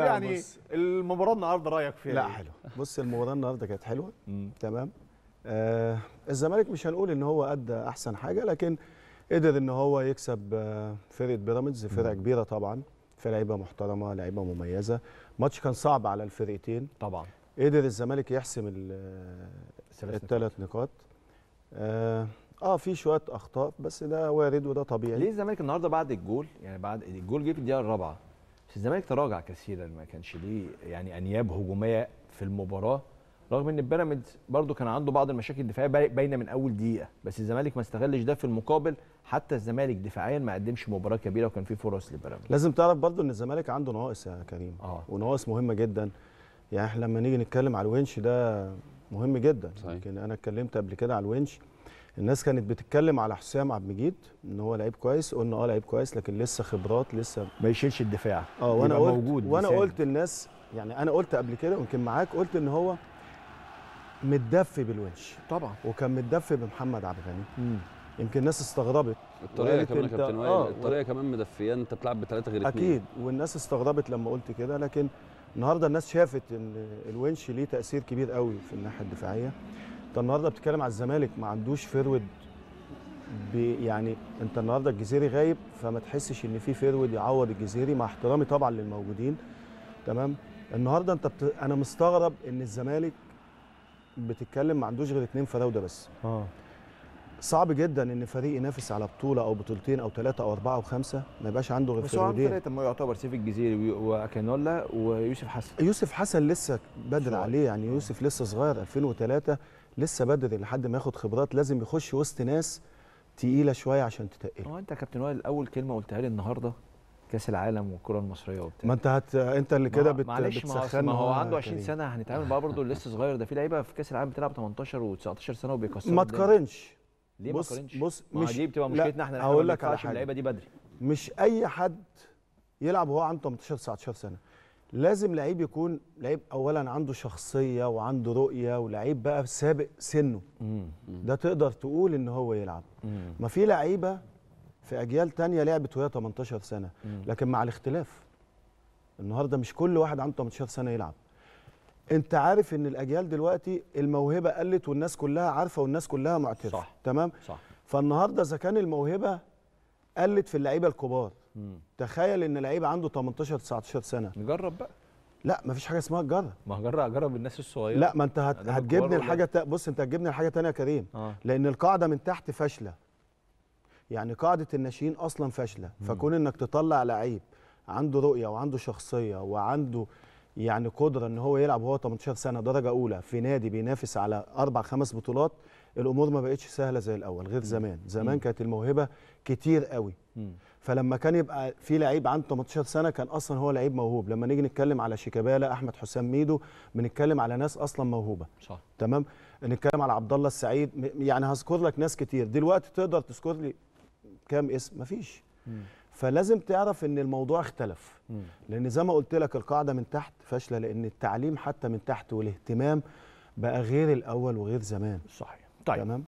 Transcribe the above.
يعني المباراه النهارده رايك فيها لا إيه؟ حلو بص المباراه النهارده كانت حلوه تمام آه الزمالك مش هنقول ان هو ادى احسن حاجه لكن قدر ان هو يكسب آه، فرقه بيراميدز فرقه كبيره طبعا في لعيبه محترمه لعيبه مميزه ماتش كان صعب على الفرقتين طبعا قدر الزمالك يحسم آه، الثلاث نقاط آه, اه في شويه اخطاء بس ده وارد وده طبيعي ليه الزمالك النهارده بعد الجول يعني بعد الجول جه في الدقيقه الرابعه بس الزمالك تراجع كثيرا ما كانش ليه يعني انياب هجوميه في المباراه رغم ان بيراميدز برده كان عنده بعض المشاكل الدفاعيه باينه من اول دقيقه بس الزمالك ما استغلش ده في المقابل حتى الزمالك دفاعيا ما قدمش مباراه كبيره وكان في فرص لبيراميدز لازم تعرف برده ان الزمالك عنده نواقص يا كريم آه. ونواقص مهمه جدا يعني احنا لما نيجي نتكلم على الونش ده مهم جدا يمكن انا اتكلمت قبل كده على الونش الناس كانت بتتكلم على حسام عبد المجيد ان هو لعيب كويس قلنا اه لعيب كويس لكن لسه خبرات لسه ما يشيلش الدفاع اه وانا قلت موجود وانا بساني. قلت الناس يعني انا قلت قبل كده يمكن معاك قلت ان هو متدفي بالونش طبعا وكان متدفي بمحمد عبد الغني يمكن الناس استغربت الطريقه كمان يا كابتن آه، وائل آه الطريقه و... كمان مدفيه انت بتلعب بثلاثه غير اثنين اكيد اتنين. والناس استغربت لما قلت كده لكن النهارده الناس شافت ان الونش ليه تاثير كبير قوي في الناحيه الدفاعيه انت النهارده بتتكلم على الزمالك ما عندوش فيرود يعني انت النهارده الجزيري غايب فما تحسش ان في فيرود يعوض الجزيري مع احترامي طبعا للموجودين تمام النهارده انت بت... انا مستغرب ان الزمالك بتتكلم ما عندوش غير اثنين فراوده بس اه صعب جدا ان فريق ينافس على بطوله او بطولتين او ثلاثه او اربعه او خمسه ما يبقاش عنده غير فريقين بس هو يعتبر سيف الجزيري واكانولا ويوسف حسن يوسف حسن لسه بدري عليه يعني آه. يوسف لسه صغير 2003 لسه بدري لحد ما ياخد خبرات لازم يخش وسط ناس تقيله شويه عشان تتقله هو انت يا كابتن وائل اول كلمه قلتها لي النهارده كاس العالم والكره المصريه وبتاع ما انت هت... انت اللي كده بت... بتسخن ما هو عنده 20 سنه هنتعامل معاه برضه لسه صغير ده في لعيبه في كاس العالم بتلعب 18 و19 سنه وبيكسروا ما تقارنش ليه بص ما قارنش؟ بص مش دي بتبقى مشكلتنا احنا هقول لك على اللعيبه دي بدري مش اي حد يلعب وهو عنده 18 19 سنه لازم لعيب يكون لعيب اولا عنده شخصيه وعنده رؤيه ولعيب بقى سابق سنه مم. ده تقدر تقول ان هو يلعب مم. ما في لعيبه في اجيال تانية لعبت وهي 18 سنه مم. لكن مع الاختلاف النهارده مش كل واحد عنده 18 سنه يلعب انت عارف ان الاجيال دلوقتي الموهبه قلت والناس كلها عارفه والناس كلها معترفه صح تمام صح فالنهارده اذا كان الموهبه قلت في اللعيبه الكبار مم. تخيل ان لعيب عنده 18 19 سنه نجرب بقى لا مفيش حاجه اسمها تجرب ما هجرب اجرب الناس الصغيره لا ما انت هت... هتجيبني الحاجه تا... بص انت هتجيبني الحاجه ثانيه يا كريم آه. لان القاعده من تحت فاشله يعني قاعده الناشئين اصلا فاشله فكون انك تطلع لعيب عنده رؤيه وعنده شخصيه وعنده يعني قدره ان هو يلعب وهو 18 سنه درجه اولى في نادي بينافس على اربع خمس بطولات الامور ما بقتش سهله زي الاول غير زمان زمان كانت الموهبه كتير قوي فلما كان يبقى في لعيب عنده 18 سنه كان اصلا هو لعيب موهوب لما نيجي نتكلم على شيكابالا احمد حسام ميدو بنتكلم على ناس اصلا موهوبه صح تمام نتكلم على عبد الله السعيد يعني هذكر لك ناس كتير دلوقتي تقدر تذكر لي كام اسم مفيش مم. فلازم تعرف ان الموضوع اختلف لان زي ما قلت لك القاعده من تحت فاشله لان التعليم حتى من تحت والاهتمام بقى غير الاول وغير زمان صحيح طيب تمام